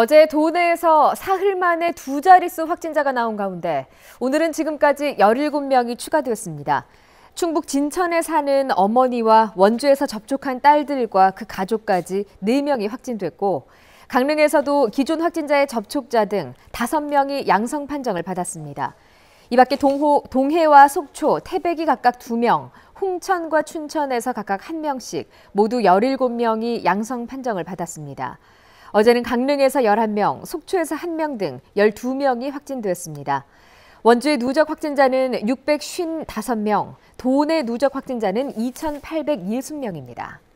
어제 도내에서 사흘 만에 두 자릿수 확진자가 나온 가운데 오늘은 지금까지 17명이 추가되었습니다. 충북 진천에 사는 어머니와 원주에서 접촉한 딸들과 그 가족까지 4명이 확진됐고 강릉에서도 기존 확진자의 접촉자 등 5명이 양성 판정을 받았습니다. 이 밖에 동호, 동해와 속초, 태백이 각각 2명, 홍천과 춘천에서 각각 1명씩 모두 17명이 양성 판정을 받았습니다. 어제는 강릉에서 11명, 속초에서 1명 등 12명이 확진됐습니다. 원주의 누적 확진자는 655명, 도내 누적 확진자는 2,860명입니다.